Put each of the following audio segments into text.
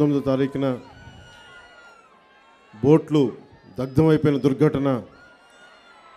పంతొమ్మిదో తారీఖున బోట్లు దగ్ధమైపోయిన దుర్ఘటన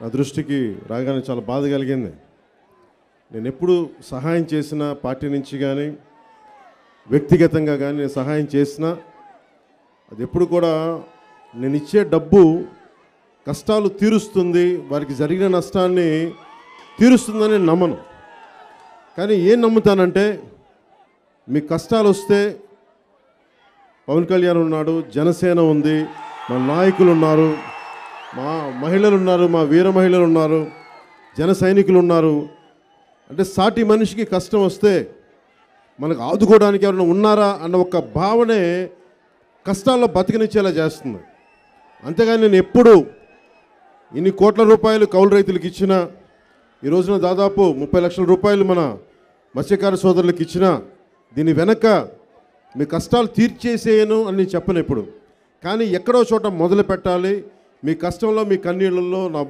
నా దృష్టికి రాగానే చాలా బాధ కలిగింది నేను ఎప్పుడు సహాయం చేసిన పార్టీ నుంచి కానీ వ్యక్తిగతంగా కానీ నేను సహాయం చేసిన అది ఎప్పుడు కూడా నేను ఇచ్చే డబ్బు కష్టాలు తీరుస్తుంది వారికి జరిగిన నష్టాన్ని తీరుస్తుందని నమ్మను కానీ ఏం నమ్ముతానంటే మీ కష్టాలు వస్తే పవన్ కళ్యాణ్ ఉన్నాడు జనసేన ఉంది మా నాయకులు ఉన్నారు మా మహిళలు ఉన్నారు మా వీర మహిళలు ఉన్నారు జన సైనికులు ఉన్నారు అంటే సాటి మనిషికి కష్టం వస్తే మనకు ఆదుకోవడానికి ఎవరైనా ఉన్నారా అన్న ఒక భావనే కష్టాల్లో బతికినిచ్చేలా చేస్తుంది అంతేగాని నేను ఎప్పుడు ఇన్ని కోట్ల రూపాయలు కౌలు రైతులకు ఇచ్చిన ఈ రోజున దాదాపు ముప్పై లక్షల రూపాయలు మన మత్స్యకార సోదరులకు ఇచ్చిన దీని వెనక మీ కష్టాలు తీర్చేసేయను అని నేను చెప్పను ఇప్పుడు కానీ ఎక్కడో చోట మొదలు పెట్టాలి మీ కష్టంలో మీ కన్నీళ్ళల్లో నా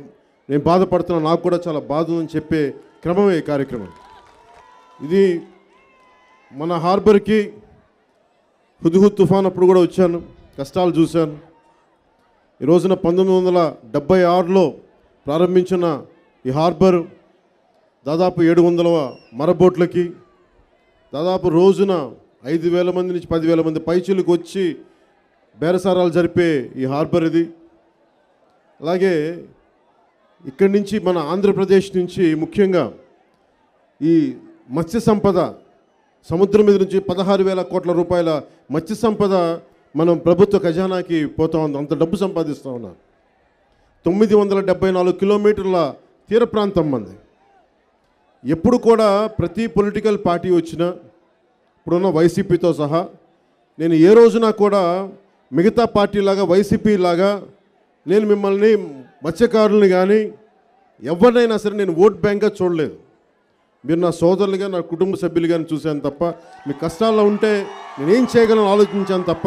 నేను బాధపడుతున్నా నాకు కూడా చాలా బాధ అని చెప్పే క్రమమే ఈ కార్యక్రమం ఇది మన హార్బర్కి హుదుహు తుఫాన్ అప్పుడు కూడా వచ్చాను కష్టాలు చూశాను ఈ రోజున పంతొమ్మిది వందల డెబ్బై ఆరులో ప్రారంభించిన ఈ హార్బర్ దాదాపు ఏడు వందల మరబోట్లకి దాదాపు రోజున ఐదు వేల మంది నుంచి పదివేల మంది పైచులకు వచ్చి బేరసారాలు జరిపే ఈ హార్బర్ ఇది అలాగే ఇక్కడి నుంచి మన ఆంధ్రప్రదేశ్ నుంచి ముఖ్యంగా ఈ మత్స్య సంపద సముద్రం మీద నుంచి పదహారు వేల కోట్ల రూపాయల మత్స్య సంపద మనం ప్రభుత్వ ఖజానాకి పోతా ఉంది అంత డబ్బు సంపాదిస్తూ ఉన్నాం తొమ్మిది వందల డెబ్బై నాలుగు కిలోమీటర్ల తీర ప్రాంతం మంది ఎప్పుడు కూడా ప్రతి పొలిటికల్ పార్టీ వచ్చినా ఇప్పుడున్న వైసీపీతో సహా నేను ఏ రోజున కూడా మిగతా పార్టీలాగా లాగా నేను మిమ్మల్ని మత్స్యకారుల్ని కానీ ఎవరినైనా సరే నేను ఓట్ బ్యాంక్గా చూడలేదు మీరు నా సోదరులుగా నా కుటుంబ సభ్యులు కానీ చూశాను తప్ప మీ కష్టాల్లో ఉంటే నేనేం చేయగలను ఆలోచించాను తప్ప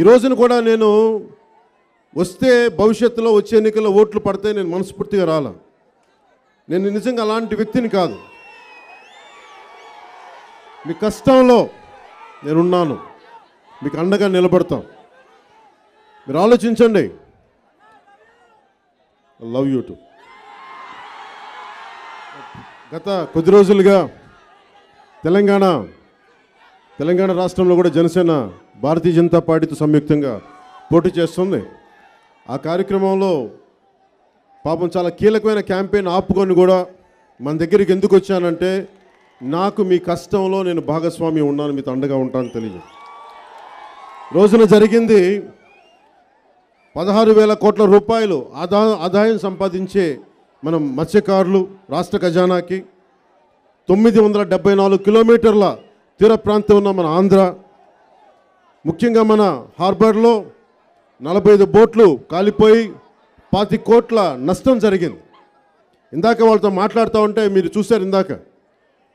ఈ రోజున కూడా నేను వస్తే భవిష్యత్తులో వచ్చే ఎన్నికల్లో ఓట్లు పడితే నేను మనస్ఫూర్తిగా రాల నేను నిజంగా అలాంటి వ్యక్తిని కాదు మీ కష్టంలో నేనున్నాను మీకు అండగా నిలబడతాం మీరు ఆలోచించండి లవ్ యూ టు గత కొద్ది రోజులుగా తెలంగాణ తెలంగాణ రాష్ట్రంలో కూడా జనసేన భారతీయ జనతా పార్టీతో సంయుక్తంగా పోటీ చేస్తుంది ఆ కార్యక్రమంలో పాపం చాలా కీలకమైన క్యాంపెయిన్ ఆపుకొని కూడా మన దగ్గరికి ఎందుకు వచ్చానంటే నాకు మీ కష్టంలో నేను భాగస్వామి ఉన్నాను మీతో అండగా ఉంటాను తెలియదు రోజున జరిగింది పదహారు వేల కోట్ల రూపాయలు ఆదా ఆదాయం సంపాదించే మనం మత్స్యకారులు రాష్ట్ర ఖజానాకి తొమ్మిది వందల డెబ్బై నాలుగు కిలోమీటర్ల తీర ప్రాంతం ఉన్న మన ఆంధ్ర ముఖ్యంగా మన హార్బర్లో నలభై ఐదు బోట్లు కాలిపోయి పాతి కోట్ల నష్టం జరిగింది ఇందాక వాళ్ళతో మాట్లాడుతూ ఉంటే మీరు చూశారు ఇందాక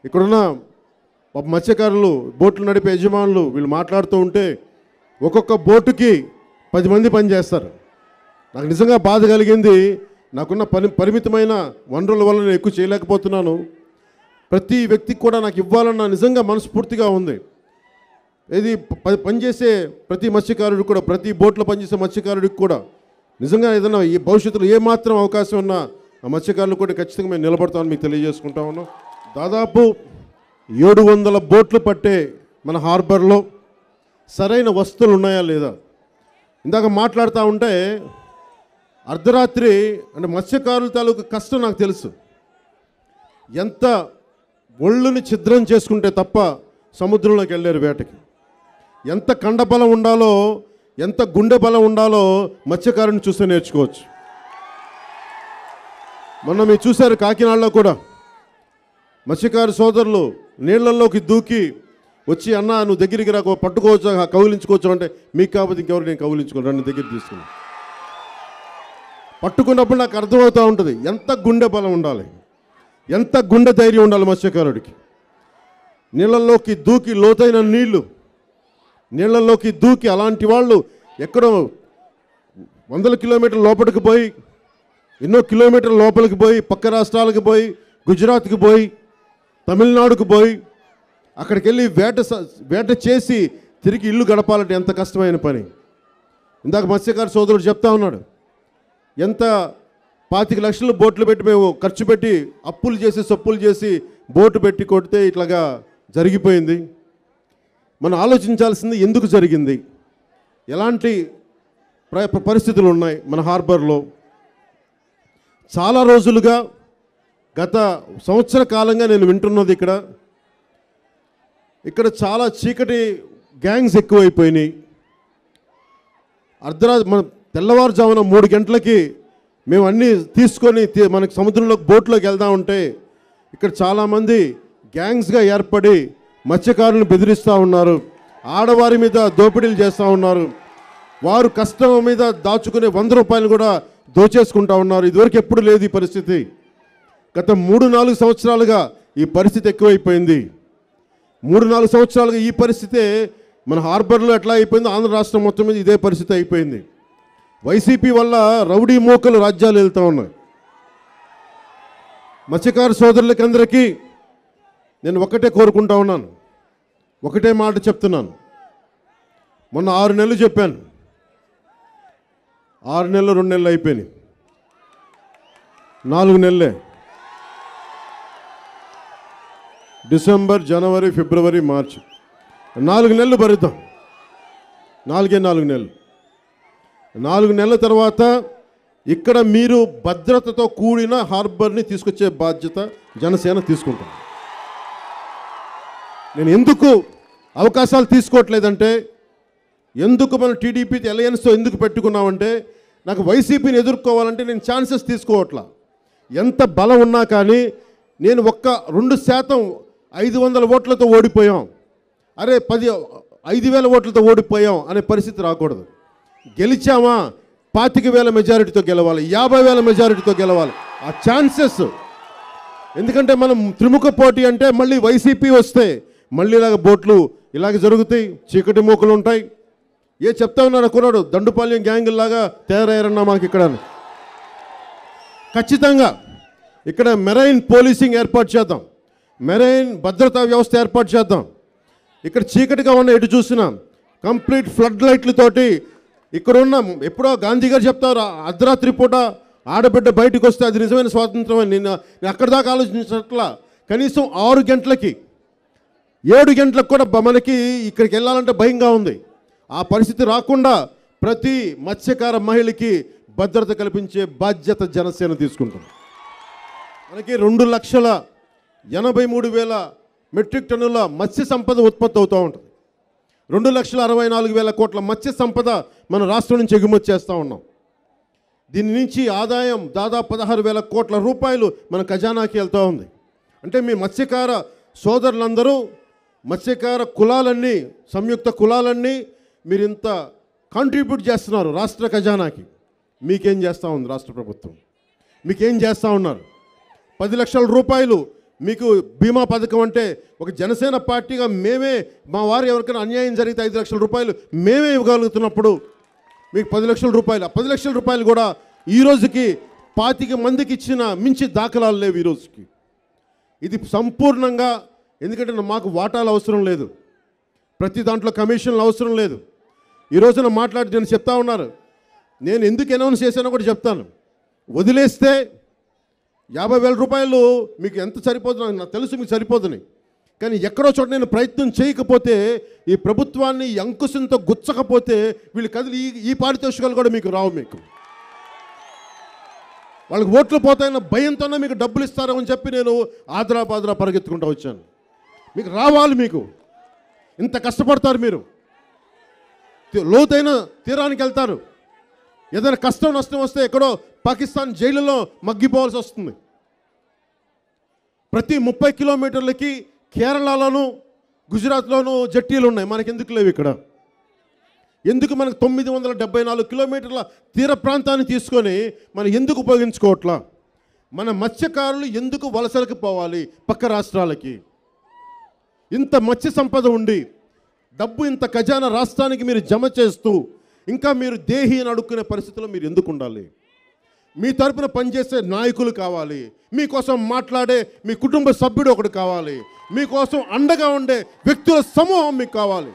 ఇక్కడున్న మత్స్యకారులు బోట్లు నడిపే యజమానులు వీళ్ళు మాట్లాడుతూ ఉంటే ఒక్కొక్క బోటుకి పది మంది పనిచేస్తారు నాకు నిజంగా బాధ కలిగింది నాకున్న పని పరిమితమైన వనరుల వల్ల నేను ఎక్కువ చేయలేకపోతున్నాను ప్రతి వ్యక్తికి కూడా నాకు ఇవ్వాలన్న నిజంగా మనస్ఫూర్తిగా ఉంది ఇది పనిచేసే ప్రతి మత్స్యకారుడికి కూడా ప్రతి బోట్లో పనిచేసే మత్స్యకారుడికి కూడా నిజంగా ఏదైనా ఈ భవిష్యత్తులో ఏమాత్రం అవకాశం ఉన్నా ఆ మత్స్యకారులు కూడా ఖచ్చితంగా మేము నిలబడతామని మీకు తెలియజేసుకుంటా ఉన్నాం దాదాపు ఏడు వందల బోట్లు పట్టే మన హార్బర్లో సరైన వస్తువులు ఉన్నాయా లేదా ఇందాక మాట్లాడుతూ ఉంటే అర్ధరాత్రి అంటే మత్స్యకారుల తాలూకు కష్టం నాకు తెలుసు ఎంత ఒళ్ళుని ఛిద్రం చేసుకుంటే తప్ప సముద్రంలోకి వెళ్ళారు వేటకి ఎంత కండబలం ఉండాలో ఎంత గుండె బలం ఉండాలో మత్స్యకారుని చూస్తే నేర్చుకోవచ్చు మొన్న మీరు చూశారు కాకినాడలో కూడా మత్స్యకారు సోదరులు నీళ్లలోకి దూకి వచ్చి అన్న నువ్వు దగ్గరికి రాకు పట్టుకోవచ్చు కౌలించుకోవచ్చు అంటే మీకు కాకపోతే ఇంకెవరు నేను కౌలించుకోను రెండు దగ్గర తీసుకుని పట్టుకున్నప్పుడు నాకు అర్థమవుతూ ఉంటుంది ఎంత గుండె బలం ఉండాలి ఎంత గుండె ధైర్యం ఉండాలి మత్స్యకారుడికి నీళ్ళల్లోకి దూకి లోతైన నీళ్లు నీళ్ళల్లోకి దూకి అలాంటి వాళ్ళు ఎక్కడో వందల కిలోమీటర్ల లోపలికి పోయి ఎన్నో కిలోమీటర్ల లోపలికి పోయి పక్క రాష్ట్రాలకు పోయి గుజరాత్కి పోయి తమిళనాడుకు పోయి అక్కడికి వెళ్ళి వేట వేట చేసి తిరిగి ఇల్లు గడపాలంటే ఎంత కష్టమైన పని ఇందాక మత్స్యకార సోదరుడు చెప్తా ఉన్నాడు ఎంత పాతిక లక్షలు బోట్లు పెట్టి మేము ఖర్చు పెట్టి అప్పులు చేసి సొప్పులు చేసి బోటు పెట్టి కొడితే ఇట్లాగా జరిగిపోయింది మనం ఆలోచించాల్సింది ఎందుకు జరిగింది ఎలాంటి ప్ర పరిస్థితులు ఉన్నాయి మన హార్బర్లో చాలా రోజులుగా గత సంవత్సర కాలంగా నేను వింటున్నది ఇక్కడ ఇక్కడ చాలా చీకటి గ్యాంగ్స్ ఎక్కువైపోయినాయి అర్ధరా మన తెల్లవారుజామున మూడు గంటలకి మేము అన్నీ తీసుకొని మనకు సముద్రంలో బోట్లోకి వెళ్దాం ఉంటే ఇక్కడ చాలామంది గ్యాంగ్స్గా ఏర్పడి మత్స్యకారులను బెదిరిస్తూ ఉన్నారు ఆడవారి మీద దోపిడీలు చేస్తూ ఉన్నారు వారు కష్టం మీద దాచుకునే వంద రూపాయలు కూడా దోచేసుకుంటా ఉన్నారు ఇదివరకు ఎప్పుడు లేదు ఈ పరిస్థితి గత మూడు నాలుగు సంవత్సరాలుగా ఈ పరిస్థితి ఎక్కువైపోయింది మూడు నాలుగు సంవత్సరాలుగా ఈ పరిస్థితే మన హార్బర్లో ఎట్లా అయిపోయిందో ఆంధ్ర రాష్ట్రం మొత్తం మీద ఇదే పరిస్థితి అయిపోయింది వైసీపీ వల్ల రౌడీ మోకలు రాజ్యాలు వెళ్తూ ఉన్నాయి మత్స్యకారు సోదరులకందరికీ నేను ఒకటే కోరుకుంటా ఉన్నాను ఒకటే మాట చెప్తున్నాను మొన్న ఆరు నెలలు చెప్పాను ఆరు నెలలు రెండు నెలలు అయిపోయినాయి నాలుగు నెలలే డిసెంబర్ జనవరి ఫిబ్రవరి మార్చ్ నాలుగు నెలలు భరితం నాలుగే నాలుగు నెలలు నాలుగు నెలల తర్వాత ఇక్కడ మీరు భద్రతతో కూడిన హార్బర్ని తీసుకొచ్చే బాధ్యత జనసేన తీసుకుంటాం నేను ఎందుకు అవకాశాలు తీసుకోవట్లేదంటే ఎందుకు మనం టీడీపీతో ఎలయన్స్తో ఎందుకు పెట్టుకున్నామంటే నాకు వైసీపీని ఎదుర్కోవాలంటే నేను ఛాన్సెస్ తీసుకోవట్లా ఎంత బలం ఉన్నా కానీ నేను ఒక్క రెండు శాతం ఐదు వందల ఓట్లతో ఓడిపోయాం అరే పది ఐదు వేల ఓట్లతో ఓడిపోయాం అనే పరిస్థితి రాకూడదు గెలిచామా పాతిక వేల మెజారిటీతో గెలవాలి యాభై వేల మెజారిటీతో గెలవాలి ఆ ఛాన్సెస్ ఎందుకంటే మనం త్రిముఖ పోటీ అంటే మళ్ళీ వైసీపీ వస్తే మళ్ళీ ఇలాగ బోట్లు ఇలాగ జరుగుతాయి చీకటి మూకలు ఉంటాయి ఏ చెప్తా ఉన్నారు కుర్రాడు దండుపాల్యం లాగా తయారయ్యారన్నా మాకు ఇక్కడ ఖచ్చితంగా ఇక్కడ మెరైన్ పోలీసింగ్ ఏర్పాటు చేద్దాం మెరైన్ భద్రతా వ్యవస్థ ఏర్పాటు చేద్దాం ఇక్కడ చీకటిగా ఉన్న ఎటు చూసినాం కంప్లీట్ ఫ్లడ్ లైట్లతోటి ఉన్న ఎప్పుడో గాంధీ గారు చెప్తారు అర్ధరాత్రి పూట ఆడబిడ్డ బయటకు వస్తే అది నిజమైన స్వాతంత్రం అని నేను అక్కడి దాకా ఆలోచించినట్ల కనీసం ఆరు గంటలకి ఏడు గంటలకు కూడా మనకి ఇక్కడికి వెళ్ళాలంటే భయంగా ఉంది ఆ పరిస్థితి రాకుండా ప్రతి మత్స్యకార మహిళకి భద్రత కల్పించే బాధ్యత జనసేన తీసుకుంటుంది మనకి రెండు లక్షల ఎనభై మూడు వేల మెట్రిక్ టన్నుల మత్స్య సంపద ఉత్పత్తి అవుతూ ఉంటుంది రెండు లక్షల అరవై నాలుగు వేల కోట్ల మత్స్య సంపద మన రాష్ట్రం నుంచి ఎగుమతి చేస్తూ ఉన్నాం దీని నుంచి ఆదాయం దాదాపు పదహారు వేల కోట్ల రూపాయలు మన ఖజానాకి వెళ్తూ ఉంది అంటే మీ మత్స్యకార సోదరులందరూ మత్స్యకార కులాలన్నీ సంయుక్త కులాలన్నీ మీరు ఇంత కాంట్రిబ్యూట్ చేస్తున్నారు రాష్ట్ర ఖజానాకి మీకేం చేస్తూ ఉంది రాష్ట్ర ప్రభుత్వం మీకేం చేస్తూ ఉన్నారు పది లక్షల రూపాయలు మీకు బీమా పథకం అంటే ఒక జనసేన పార్టీగా మేమే మా వారు ఎవరికైనా అన్యాయం జరిగితే ఐదు లక్షల రూపాయలు మేమే ఇవ్వగలుగుతున్నప్పుడు మీకు పది లక్షల రూపాయలు ఆ పది లక్షల రూపాయలు కూడా ఈ రోజుకి పాతిక మందికి ఇచ్చిన మించి దాఖలాలు లేవు ఈ రోజుకి ఇది సంపూర్ణంగా ఎందుకంటే మాకు వాటాలు అవసరం లేదు ప్రతి దాంట్లో కమిషన్లు అవసరం లేదు ఈ రోజున మాట్లాడి నేను చెప్తా ఉన్నారు నేను ఎందుకు అనౌన్స్ చేశానో కూడా చెప్తాను వదిలేస్తే యాభై వేల రూపాయలు మీకు ఎంత సరిపోదు నాకు తెలుసు మీకు సరిపోతుంది కానీ ఎక్కడో చోట నేను ప్రయత్నం చేయకపోతే ఈ ప్రభుత్వాన్ని అంకుశంతో గుచ్చకపోతే వీళ్ళు కదిలి ఈ ఈ పారితోషికాలు కూడా మీకు రావు మీకు వాళ్ళకి ఓట్లు పోతాయన్న భయంతోనే మీకు డబ్బులు ఇస్తారని చెప్పి నేను ఆదరా పాదరా పరిగెత్తుకుంటూ వచ్చాను మీకు రావాలి మీకు ఇంత కష్టపడతారు మీరు లోతైన తీరానికి వెళ్తారు ఏదైనా కష్టం నష్టం వస్తే ఎక్కడో పాకిస్తాన్ జైలులో మగ్గిపోవాల్సి వస్తుంది ప్రతి ముప్పై కిలోమీటర్లకి కేరళలోను గుజరాత్లోను జట్టీలు ఉన్నాయి మనకి ఎందుకు లేవు ఇక్కడ ఎందుకు మనకు తొమ్మిది వందల డెబ్బై నాలుగు కిలోమీటర్ల తీర ప్రాంతాన్ని తీసుకొని మనం ఎందుకు ఉపయోగించుకోవట్లా మన మత్స్యకారులు ఎందుకు వలసలకు పోవాలి పక్క రాష్ట్రాలకి ఇంత మత్స్య సంపద ఉండి డబ్బు ఇంత ఖజానా రాష్ట్రానికి మీరు జమ చేస్తూ ఇంకా మీరు దేహి అని అడుక్కునే పరిస్థితిలో మీరు ఎందుకు ఉండాలి మీ తరపున పనిచేసే నాయకులు కావాలి మీకోసం మాట్లాడే మీ కుటుంబ సభ్యుడు ఒకడు కావాలి మీకోసం అండగా ఉండే వ్యక్తుల సమూహం మీకు కావాలి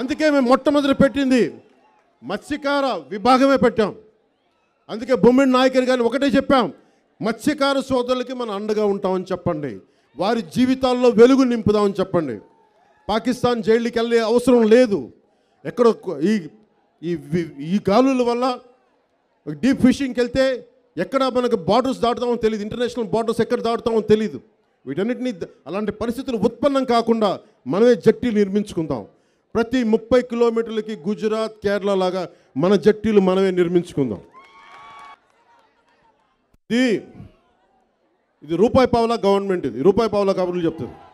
అందుకే మేము మొట్టమొదటి పెట్టింది మత్స్యకార విభాగమే పెట్టాం అందుకే బొమ్మిడి నాయకులు కానీ ఒకటే చెప్పాం మత్స్యకార సోదరులకి మనం అండగా ఉంటామని చెప్పండి వారి జీవితాల్లో వెలుగు నింపుదామని చెప్పండి పాకిస్తాన్ జైళ్ళకి వెళ్ళే అవసరం లేదు ఎక్కడో ఈ ఈ గాలుల వల్ల డీప్ ఫిషింగ్కి వెళ్తే ఎక్కడ మనకు బార్డర్స్ దాటుతామో తెలియదు ఇంటర్నేషనల్ బార్డర్స్ ఎక్కడ దాటుతామో తెలియదు వీటన్నిటిని అలాంటి పరిస్థితులు ఉత్పన్నం కాకుండా మనమే జట్టి నిర్మించుకుందాం ప్రతి ముప్పై కిలోమీటర్లకి గుజరాత్ కేరళ లాగా మన జట్టీలు మనమే నిర్మించుకుందాం ఇది ఇది రూపాయి పావులా గవర్నమెంట్ ఇది రూపాయి పావులా కబుర్లు చెప్తుంది